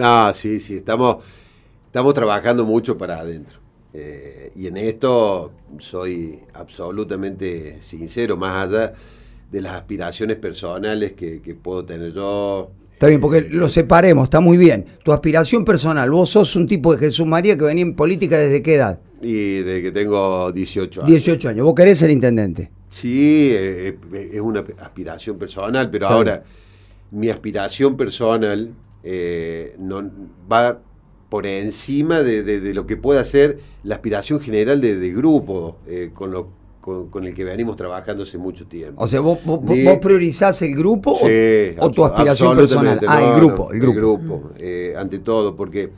Ah, sí, sí, estamos, estamos trabajando mucho para adentro. Eh, y en esto soy absolutamente sincero, más allá de las aspiraciones personales que, puedo tener yo. Está bien, porque eh, lo separemos, está muy bien. Tu aspiración personal, vos sos un tipo de Jesús María que venía en política desde qué edad? Y desde que tengo 18 años. 18 años, vos querés ser intendente. Sí, eh, es una aspiración personal, pero ahora mi aspiración personal eh, no, va por encima de, lo que pueda ser la aspiración general de, grupo eh, con, lo, con, el que venimos trabajando hace mucho tiempo. O sea, vos, priorizás el grupo o, tu aspiración personal. Ah, el grupo, el grupo. Eh, ante todo, porque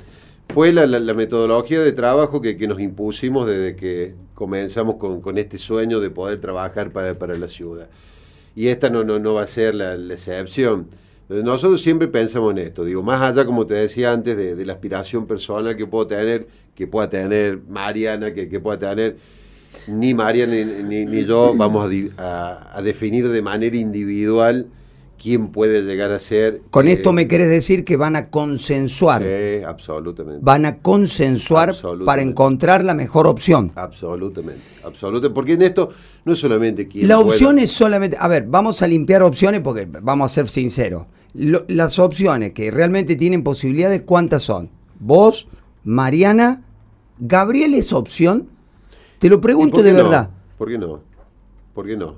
fue la, metodología de trabajo que, nos impusimos desde que comenzamos con, este sueño de poder trabajar para, la ciudad. Y esta no, va a ser la excepción. Eh, nosotros siempre pensamos en esto, digo, más allá, como te decía antes, de, la aspiración personal que puedo tener, que pueda tener Mariana, que, pueda tener ni Mariana ni, ni, yo, vamos a, definir de manera individual quién puede llegar a ser. Con eh, esto me querés decir que van a consensuar. Sí, absolutamente. Van a consensuar para encontrar la mejor opción. Absolutamente, absolutamente. Porque en esto no es solamente quién. La opción es solamente. A ver, vamos a limpiar opciones porque vamos a ser sinceros. las opciones que realmente tienen posibilidades, ¿cuántas son? Vos, Mariana, Gabriel es opción. Te lo pregunto de verdad. ¿Por qué no? ¿Por qué no?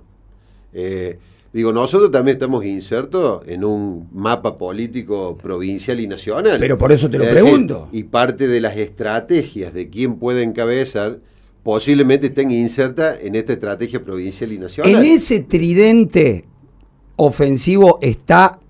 Eh, Digo, nosotros también estamos insertos en un mapa político provincial y nacional. Pero por eso te lo pregunto. y parte de las estrategias de quién puede encabezar posiblemente estén insertas en esta estrategia provincial y nacional. En ese tridente ofensivo está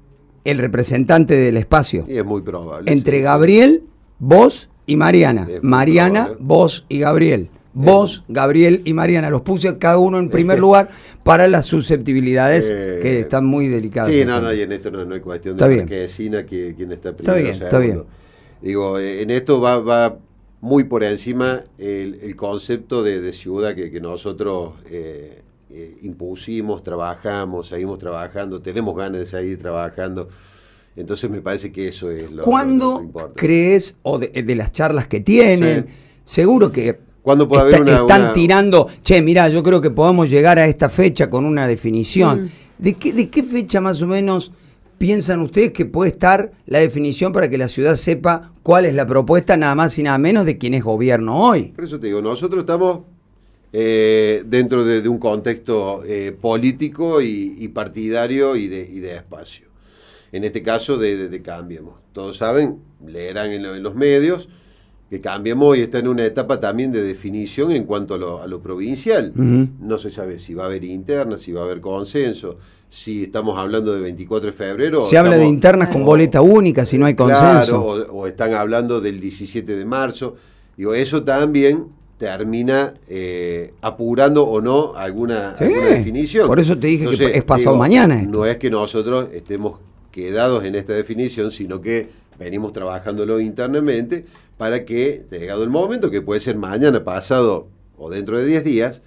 el representante del espacio. Y es muy probable. Entre Gabriel, vos y Mariana. Mariana, vos y Gabriel. Vos, Gabriel y Mariana, los puse cada uno en primer lugar para las susceptibilidades que están muy delicadas. Sí, no, este no, y en esto no, hay cuestión de que marquesina que, quién está primero. Está bien, está bien. Digo, en esto va, muy por encima el, concepto de, de, ciudad que, nosotros eh, eh, impusimos, trabajamos, seguimos trabajando, tenemos ganas de seguir trabajando. Entonces me parece que eso es lo, que ¿Cuándo crees, o de, las charlas que tienen, seguro que puede haber una, Están tirando, che, mirá, yo creo que podemos llegar a esta fecha con una definición. Mm. ¿De, qué, fecha más o menos piensan ustedes que puede estar la definición para que la ciudad sepa cuál es la propuesta, nada más y nada menos, de quién es gobierno hoy? Por eso te digo, nosotros estamos eh, dentro de, un contexto eh, político y, partidario y de, espacio. En este caso, de, Cambiemos. Todos saben, leerán en, en los medios que cambiamos y está en una etapa también de definición en cuanto a lo, provincial. No se sabe si va a haber internas, si va a haber consenso, si estamos hablando de 24 de febrero. Se habla de internas con boleta única, si no hay consenso. o, están hablando del 17 de marzo. Digo, eso también termina eh, apurando o no alguna, definición. Por eso te dije que es pasado mañana. No es que nosotros estemos quedados en esta definición, sino que venimos trabajándolo internamente para que, llegado el momento, que puede ser mañana, pasado o dentro de 10 días,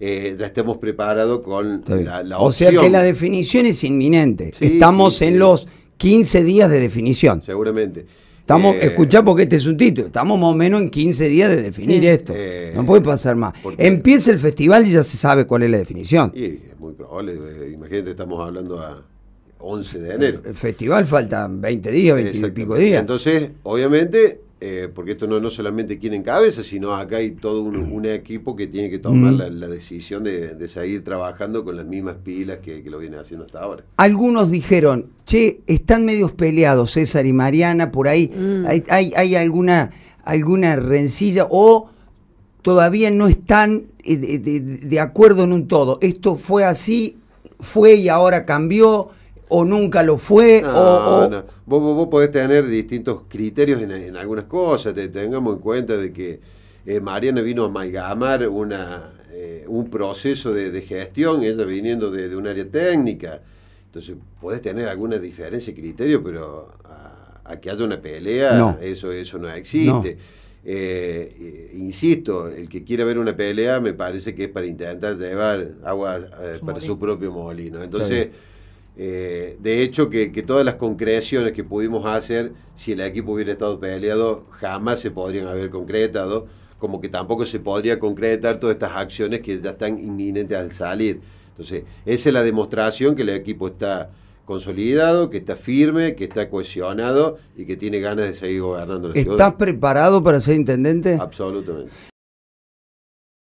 eh, ya estemos preparados con la, la, O sea que la definición es inminente. Estamos en los 15 días de definición. Seguramente. Estamos, eh, escuchá porque este es un título, estamos más o menos en 15 días de definir esto. Eh, no puede pasar más. Empieza el festival y ya se sabe cuál es la definición. Y es muy probable, imagínate, estamos hablando a 11 de eh, enero. El festival faltan 20 días, 20 y pico días. Entonces, obviamente, eh, porque esto no, no solamente quieren cabeza, sino acá hay todo un, equipo que tiene que tomar mm. la, decisión de, seguir trabajando con las mismas pilas que, lo viene haciendo hasta ahora. Algunos dijeron, che, están medios peleados César y Mariana, por ahí mm. hay, alguna, alguna rencilla o todavía no están eh, de acuerdo en un todo. Esto fue así, fue y ahora cambió o nunca lo fue. o, No. Vos, podés tener distintos criterios en, algunas cosas. Te, tengamos en cuenta de que eh, Mariana vino a amalgamar una, eh, un proceso de, de, gestión, ella viniendo de, un área técnica. Entonces, podés tener alguna diferencia de criterio, pero a, que haya una pelea, Eso, eso no existe. Eh, insisto, el que quiera ver una pelea me parece que es para intentar llevar agua para su propio molino. Entonces, eh, de hecho, que, todas las concreciones que pudimos hacer, si el equipo hubiera estado peleado, jamás se podrían haber concretado, como que tampoco se podría concretar todas estas acciones que ya están inminentes al salir. Entonces, esa es la demostración que el equipo está consolidado, que está firme, que está cohesionado y que tiene ganas de seguir gobernando la ¿Estás preparado para ser intendente? Absolutamente.